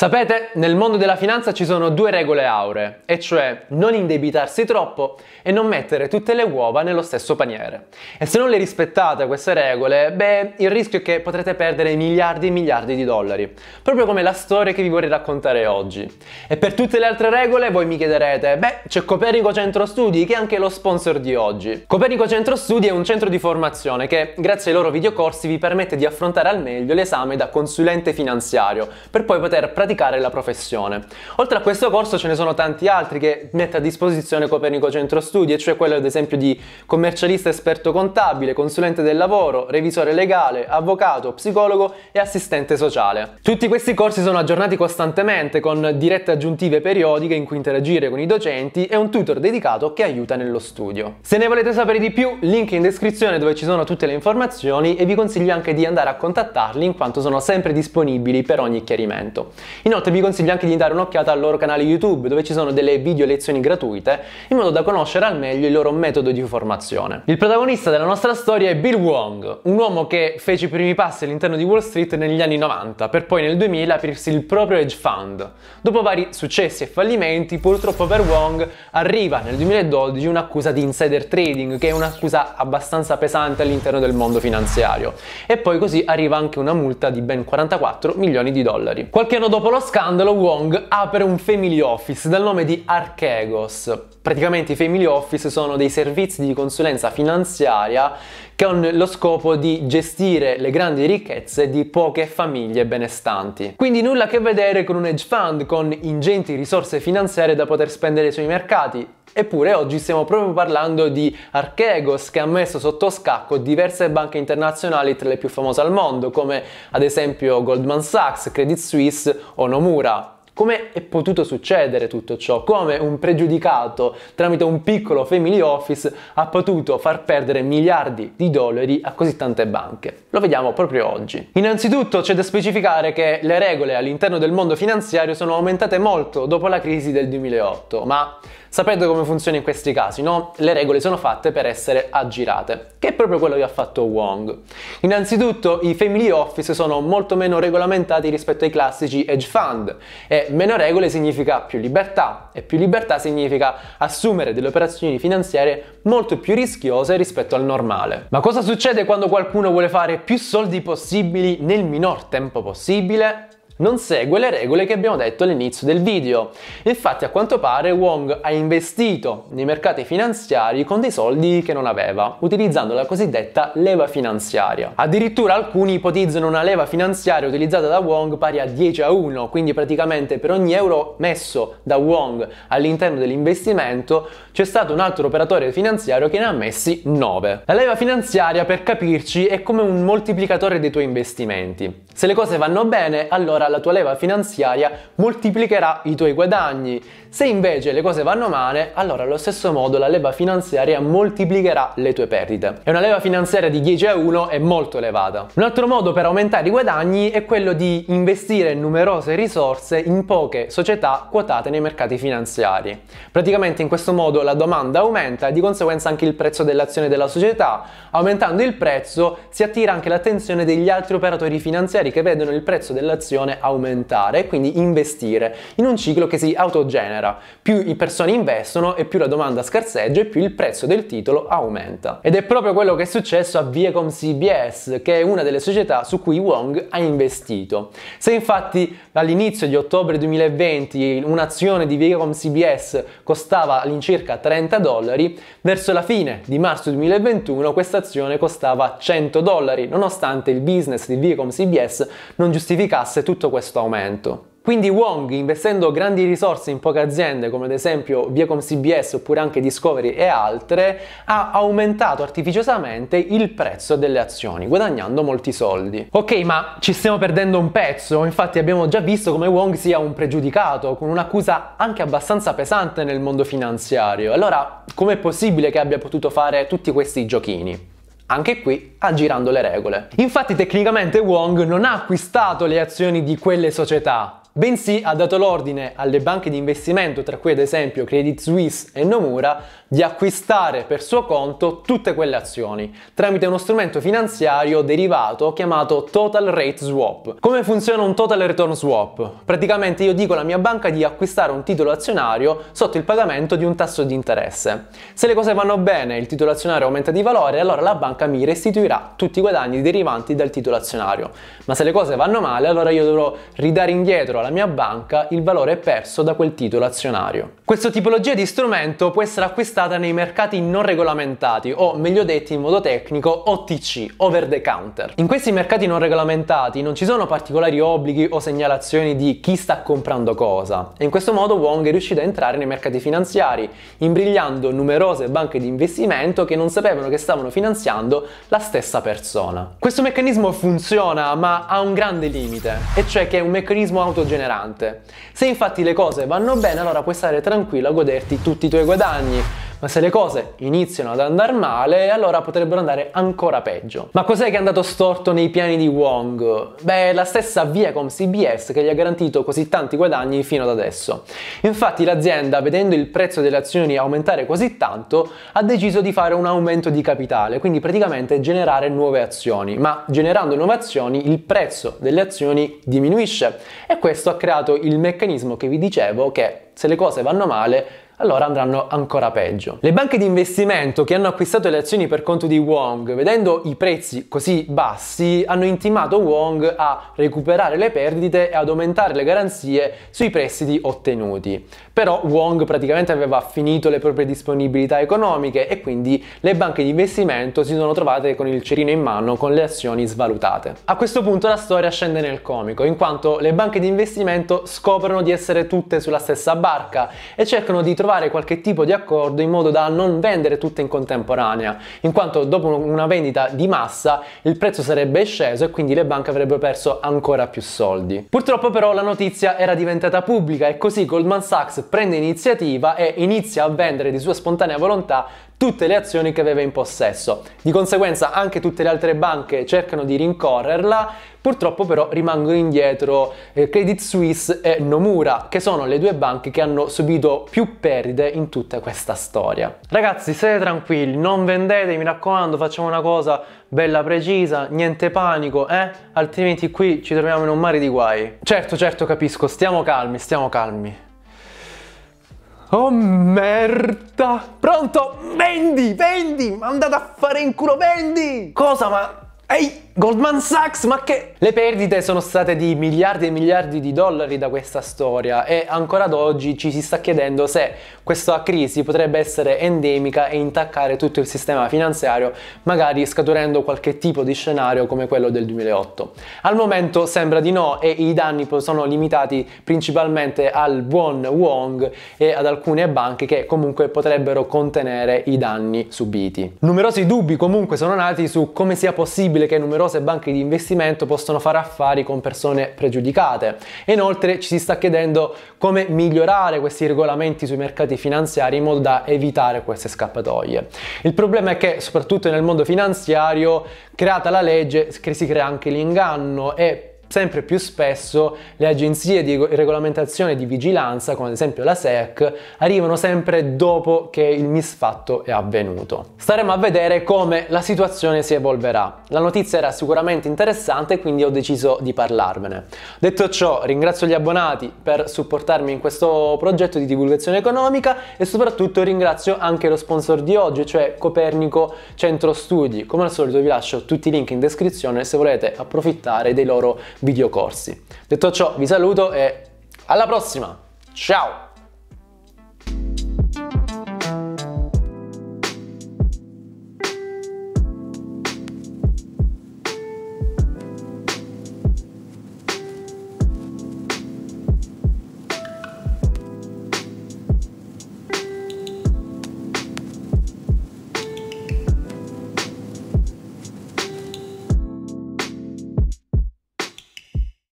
Sapete, nel mondo della finanza ci sono due regole auree, e cioè non indebitarsi troppo e non mettere tutte le uova nello stesso paniere. E se non le rispettate queste regole, beh, il rischio è che potrete perdere miliardi e miliardi di dollari, proprio come la storia che vi vorrei raccontare oggi. E per tutte le altre regole voi mi chiederete, beh, c'è Copernico Centro Studi che è anche lo sponsor di oggi. Copernico Centro Studi è un centro di formazione che, grazie ai loro videocorsi, vi permette di affrontare al meglio l'esame da consulente finanziario, per poi poter praticare praticare la professione. Oltre a questo corso ce ne sono tanti altri che mette a disposizione Copernico Centro Studi, e cioè quello ad esempio di commercialista esperto contabile, consulente del lavoro, revisore legale, avvocato, psicologo e assistente sociale. Tutti questi corsi sono aggiornati costantemente con dirette aggiuntive periodiche in cui interagire con i docenti e un tutor dedicato che aiuta nello studio. Se ne volete sapere di più, link in descrizione dove ci sono tutte le informazioni e vi consiglio anche di andare a contattarli in quanto sono sempre disponibili per ogni chiarimento. Inoltre vi consiglio anche di dare un'occhiata al loro canale YouTube dove ci sono delle video lezioni gratuite in modo da conoscere al meglio il loro metodo di formazione. Il protagonista della nostra storia è Bill Wong, un uomo che fece i primi passi all'interno di Wall Street negli anni 90 per poi nel 2000 aprirsi il proprio hedge fund. Dopo vari successi e fallimenti purtroppo per Wong arriva nel 2012 un'accusa di insider trading che è un'accusa abbastanza pesante all'interno del mondo finanziario e poi così arriva anche una multa di ben 44 milioni di dollari. Qualche anno dopo Dopo lo scandalo, Wong apre un family office dal nome di Archegos. Praticamente i family office sono dei servizi di consulenza finanziaria con lo scopo di gestire le grandi ricchezze di poche famiglie benestanti. Quindi nulla a che vedere con un hedge fund con ingenti risorse finanziarie da poter spendere sui mercati, Eppure oggi stiamo proprio parlando di Archegos che ha messo sotto scacco diverse banche internazionali tra le più famose al mondo come ad esempio Goldman Sachs, Credit Suisse o Nomura. Come è potuto succedere tutto ciò? Come un pregiudicato tramite un piccolo family office ha potuto far perdere miliardi di dollari a così tante banche? Lo vediamo proprio oggi. Innanzitutto c'è da specificare che le regole all'interno del mondo finanziario sono aumentate molto dopo la crisi del 2008, ma Sapete come funziona in questi casi, no? Le regole sono fatte per essere aggirate, che è proprio quello che ha fatto Wong. Innanzitutto, i family office sono molto meno regolamentati rispetto ai classici hedge fund e meno regole significa più libertà e più libertà significa assumere delle operazioni finanziarie molto più rischiose rispetto al normale. Ma cosa succede quando qualcuno vuole fare più soldi possibili nel minor tempo possibile? non segue le regole che abbiamo detto all'inizio del video. Infatti a quanto pare Wong ha investito nei mercati finanziari con dei soldi che non aveva, utilizzando la cosiddetta leva finanziaria. Addirittura alcuni ipotizzano una leva finanziaria utilizzata da Wong pari a 10 a 1, quindi praticamente per ogni euro messo da Wong all'interno dell'investimento c'è stato un altro operatore finanziario che ne ha messi 9. La leva finanziaria per capirci è come un moltiplicatore dei tuoi investimenti. Se le cose vanno bene, allora la tua leva finanziaria moltiplicherà i tuoi guadagni. Se invece le cose vanno male, allora allo stesso modo la leva finanziaria moltiplicherà le tue perdite. E una leva finanziaria di 10 a 1 è molto elevata. Un altro modo per aumentare i guadagni è quello di investire numerose risorse in poche società quotate nei mercati finanziari. Praticamente in questo modo la domanda aumenta e di conseguenza anche il prezzo dell'azione della società. Aumentando il prezzo si attira anche l'attenzione degli altri operatori finanziari quelli che vedono il prezzo dell'azione aumentare e quindi investire in un ciclo che si autogenera. Più le persone investono e più la domanda scarseggia e più il prezzo del titolo aumenta. Ed è proprio quello che è successo a Viacom CBS, che è una delle società su cui Wong ha investito. Se infatti all'inizio di ottobre 2020 un'azione di Viacom CBS costava all'incirca 30 dollari, verso la fine di marzo 2021 questa azione costava 100 dollari, nonostante il business di Viacom CBS Mercedes non giustificasse tutto questo aumento. Quindi Wong, investendo grandi risorse in poche aziende come ad esempio Viacom CBS oppure anche Discovery e altre, ha aumentato artificiosamente il prezzo delle azioni, guadagnando molti soldi. Ok, ma ci stiamo perdendo un pezzo, infatti abbiamo già visto come Wong sia un pregiudicato, con un'accusa anche abbastanza pesante nel mondo finanziario. Allora, com'è possibile che abbia potuto fare tutti questi giochini? anche qui aggirando le regole. Infatti tecnicamente Wong non ha acquistato le azioni di quelle società, bensì ha dato l'ordine alle banche di investimento, tra cui ad esempio Credit Suisse e Nomura, di acquistare per suo conto tutte quelle azioni tramite uno strumento finanziario derivato chiamato Total Rate Swap. Come funziona un Total Return Swap? Praticamente io dico alla mia banca di acquistare un titolo azionario sotto il pagamento di un tasso di interesse. Se le cose vanno bene, e il titolo azionario aumenta di valore, allora la banca mi restituirà tutti i guadagni derivanti dal titolo azionario. Ma se le cose vanno male, allora io dovrò ridare indietro alla mia banca il valore perso da quel titolo azionario. Questa tipologia di strumento può essere acquistata nei mercati non regolamentati o meglio detto in modo tecnico OTC, over the counter. In questi mercati non regolamentati non ci sono particolari obblighi o segnalazioni di chi sta comprando cosa e in questo modo Wong è riuscito a entrare nei mercati finanziari, imbrigliando numerose banche di investimento che non sapevano che stavano finanziando la stessa persona. Questo meccanismo funziona ma ha un grande limite, e cioè che è un meccanismo autogestivo generante. Se infatti le cose vanno bene, allora puoi stare tranquillo a goderti tutti i tuoi guadagni ma se le cose iniziano ad andare male, allora potrebbero andare ancora peggio. Ma cos'è che è andato storto nei piani di Wong? Beh, la stessa Viacom CBS che gli ha garantito così tanti guadagni fino ad adesso. Infatti l'azienda, vedendo il prezzo delle azioni aumentare così tanto, ha deciso di fare un aumento di capitale, quindi praticamente generare nuove azioni, ma generando nuove azioni il prezzo delle azioni diminuisce e questo ha creato il meccanismo che vi dicevo che se le cose vanno male allora andranno ancora peggio. Le banche di investimento che hanno acquistato le azioni per conto di Wong, vedendo i prezzi così bassi, hanno intimato Wong a recuperare le perdite e ad aumentare le garanzie sui prestiti ottenuti. Però Wong praticamente aveva finito le proprie disponibilità economiche e quindi le banche di investimento si sono trovate con il cerino in mano con le azioni svalutate. A questo punto la storia scende nel comico, in quanto le banche di investimento scoprono di essere tutte sulla stessa barca e cercano di trovare trovare qualche tipo di accordo in modo da non vendere tutte in contemporanea, in quanto dopo una vendita di massa il prezzo sarebbe sceso e quindi le banche avrebbero perso ancora più soldi. Purtroppo però la notizia era diventata pubblica e così Goldman Sachs prende iniziativa e inizia a vendere di sua spontanea volontà tutte le azioni che aveva in possesso. Di conseguenza anche tutte le altre banche cercano di rincorrerla, purtroppo però rimangono indietro eh, Credit Suisse e Nomura, che sono le due banche che hanno subito più perdite in tutta questa storia. Ragazzi, state tranquilli, non vendete, mi raccomando, facciamo una cosa bella precisa, niente panico, eh? Altrimenti qui ci troviamo in un mare di guai. Certo, certo, capisco, stiamo calmi, stiamo calmi. Oh merda! Pronto? Vendi! Vendi! Ma andate a fare in culo, vendi! Cosa ma... Ehi! Goldman Sachs, ma che... Le perdite sono state di miliardi e miliardi di dollari da questa storia e ancora ad oggi ci si sta chiedendo se questa crisi potrebbe essere endemica e intaccare tutto il sistema finanziario, magari scaturendo qualche tipo di scenario come quello del 2008. Al momento sembra di no e i danni sono limitati principalmente al buon Wong e ad alcune banche che comunque potrebbero contenere i danni subiti. Numerosi dubbi comunque sono nati su come sia possibile che numerosi cose banche di investimento possono fare affari con persone pregiudicate. E inoltre ci si sta chiedendo come migliorare questi regolamenti sui mercati finanziari in modo da evitare queste scappatoie. Il problema è che soprattutto nel mondo finanziario, creata la legge, si crea anche l'inganno e sempre più spesso le agenzie di regolamentazione e di vigilanza, come ad esempio la SEC, arrivano sempre dopo che il misfatto è avvenuto. Staremo a vedere come la situazione si evolverà. La notizia era sicuramente interessante, quindi ho deciso di parlarvene. Detto ciò, ringrazio gli abbonati per supportarmi in questo progetto di divulgazione economica e soprattutto ringrazio anche lo sponsor di oggi, cioè Copernico Centro Studi. Come al solito vi lascio tutti i link in descrizione se volete approfittare dei loro videocorsi. Detto ciò, vi saluto e alla prossima! Ciao!